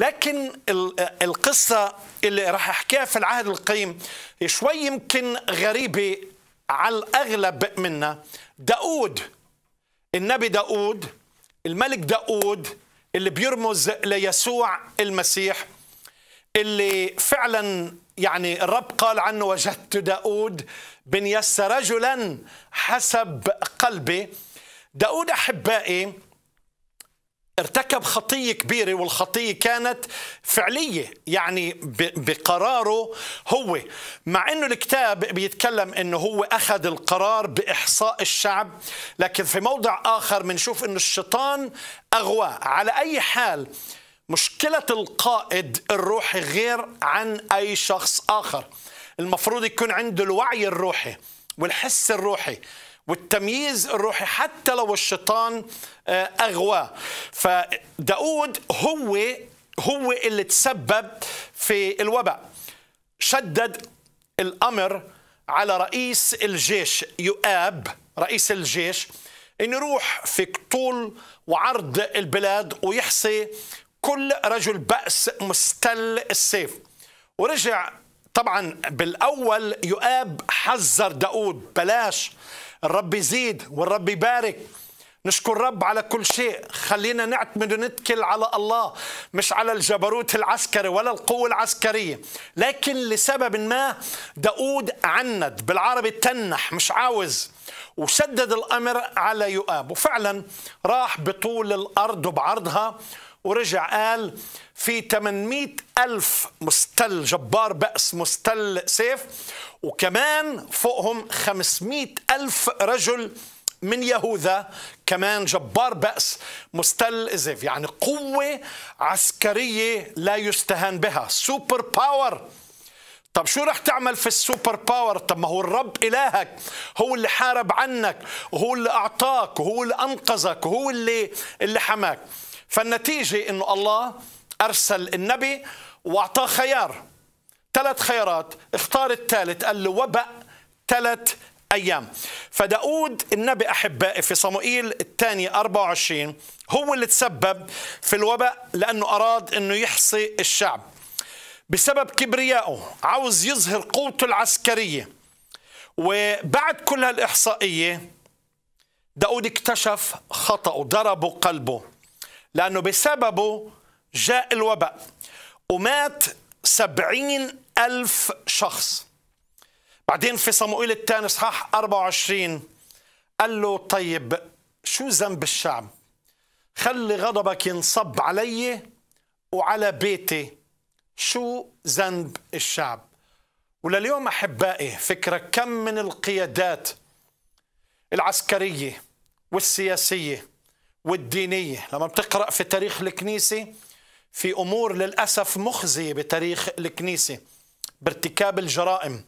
لكن القصة اللي راح أحكيها في العهد القديم شوي يمكن غريبة على الأغلب منا داود النبي داود الملك داود اللي بيرمز ليسوع المسيح اللي فعلا يعني الرب قال عنه وجدت داود بن يس رجلا حسب قلبي داود أحبائي ارتكب خطية كبيرة والخطية كانت فعلية يعني بقراره هو مع أنه الكتاب بيتكلم أنه هو أخذ القرار بإحصاء الشعب لكن في موضع آخر بنشوف أنه الشيطان أغواه على أي حال مشكلة القائد الروحي غير عن أي شخص آخر المفروض يكون عنده الوعي الروحي والحس الروحي والتمييز الروحي حتى لو الشيطان آه، أغواه فداود هو هو اللي تسبب في الوباء شدد الأمر على رئيس الجيش يؤاب رئيس الجيش أن يروح في طول وعرض البلاد ويحصي كل رجل بأس مستل السيف ورجع طبعا بالأول يؤاب حذر داود بلاش الرب يزيد والرب يبارك نشكر الرب على كل شيء خلينا نعتمد ونتكل على الله مش على الجبروت العسكري ولا القوة العسكرية لكن لسبب ما داود عند بالعربي تنح مش عاوز وسدد الأمر على يؤاب وفعلا راح بطول الأرض وبعرضها ورجع قال في 800 ألف مستل جبار بأس مستل سيف وكمان فوقهم 500 ألف رجل من يهوذا كمان جبار بأس مستل زيف يعني قوة عسكرية لا يستهان بها سوبر باور طب شو رح تعمل في السوبر باور طب ما هو الرب إلهك هو اللي حارب عنك وهو اللي أعطاك وهو اللي أنقذك وهو اللي, اللي حماك فالنتيجة أنه الله أرسل النبي وأعطاه خيار ثلاث خيارات اختار الثالث قال له وبأ ثلاث أيام فداود النبي أحبائي في صموئيل الثانية 24 هو اللي تسبب في الوباء لأنه أراد أنه يحصي الشعب بسبب كبريائه عاوز يظهر قوته العسكرية وبعد كل هالإحصائية داود اكتشف خطأه ضربه قلبه لأنه بسببه جاء الوباء ومات سبعين ألف شخص بعدين في صموئيل الثاني صحاح 24 قال له طيب شو ذنب الشعب خلي غضبك ينصب علي وعلى بيتي شو ذنب الشعب ولليوم أحبائي فكرة كم من القيادات العسكرية والسياسية والدينية لما بتقرأ في تاريخ الكنيسة في أمور للأسف مخزية بتاريخ الكنيسة بارتكاب الجرائم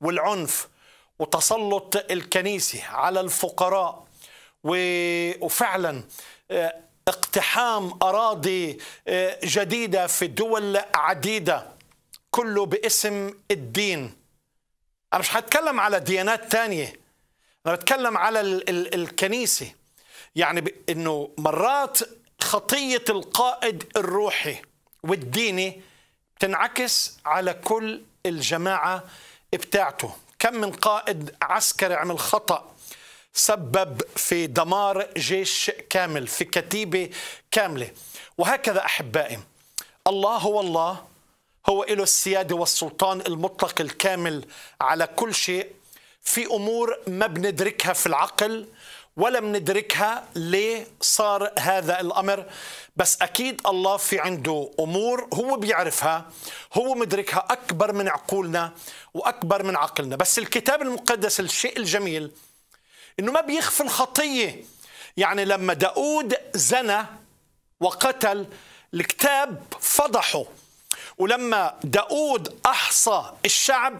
والعنف وتسلط الكنيسة على الفقراء وفعلا آه، اقتحام أراضي آه، جديدة في دول عديدة كله باسم الدين أنا مش هتكلم على ديانات تانية أنا بتكلم على ال ال الكنيسة يعني انه مرات خطيه القائد الروحي والديني بتنعكس على كل الجماعه بتاعته كم من قائد عسكري عمل خطأ سبب في دمار جيش كامل في كتيبة كاملة وهكذا أحبائي الله هو الله هو له السيادة والسلطان المطلق الكامل على كل شيء في أمور ما بندركها في العقل ولم ندركها ليه صار هذا الأمر بس أكيد الله في عنده أمور هو بيعرفها هو مدركها أكبر من عقولنا وأكبر من عقلنا بس الكتاب المقدس الشيء الجميل أنه ما بيخفي الخطية يعني لما داود زنى وقتل الكتاب فضحه ولما داود أحصى الشعب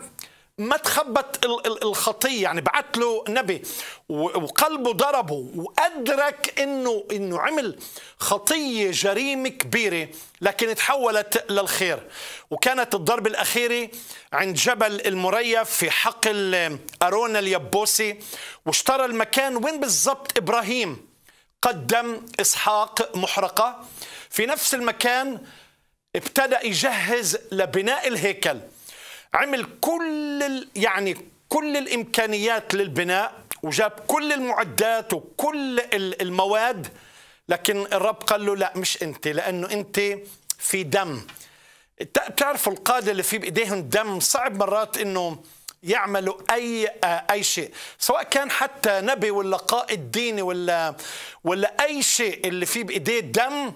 ما تخبت الخطيه يعني بعت له نبي وقلبه ضربه وادرك انه انه عمل خطيه جريمه كبيره لكن تحولت للخير وكانت الضربه الاخيره عند جبل المريف في حقل ارون اليبوسي واشترى المكان وين بالضبط ابراهيم قدم اسحاق محرقه في نفس المكان ابتدأ يجهز لبناء الهيكل عمل كل يعني كل الامكانيات للبناء وجاب كل المعدات وكل المواد لكن الرب قال له لا مش انت لانه انت في دم بتعرفوا القاده اللي في بايديهم دم صعب مرات انه يعملوا اي آه، اي شيء سواء كان حتى نبي ولا قائد ديني ولا ولا اي شيء اللي في بايديه دم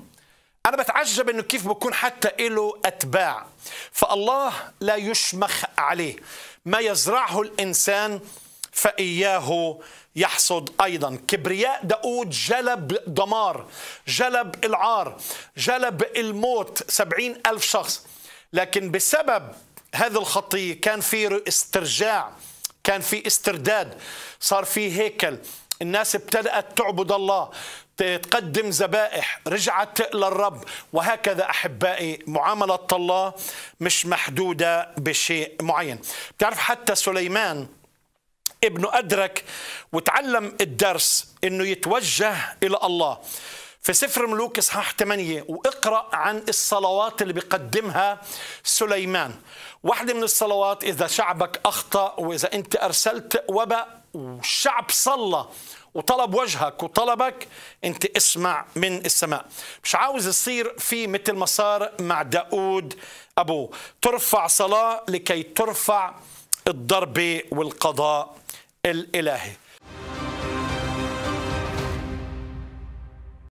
أنا بتعجب إنه كيف بكون حتى إله أتباع فالله لا يشمخ عليه ما يزرعه الإنسان فإياه يحصد أيضا كبرياء داود جلب دمار جلب العار جلب الموت سبعين ألف شخص لكن بسبب هذه الخطية كان في استرجاع كان في استرداد صار في هيكل الناس ابتدأت تعبد الله تقدم ذبائح رجعت للرب وهكذا أحبائي معاملة الله مش محدودة بشيء معين بتعرف حتى سليمان ابنه أدرك وتعلم الدرس أنه يتوجه إلى الله في سفر ملوك اصحاح 8 واقرا عن الصلوات اللي بيقدمها سليمان واحدة من الصلوات إذا شعبك أخطأ وإذا أنت أرسلت وباء والشعب صلى وطلب وجهك وطلبك انت اسمع من السماء مش عاوز يصير في مثل ما صار مع داود ابوه ترفع صلاه لكي ترفع الضربه والقضاء الالهي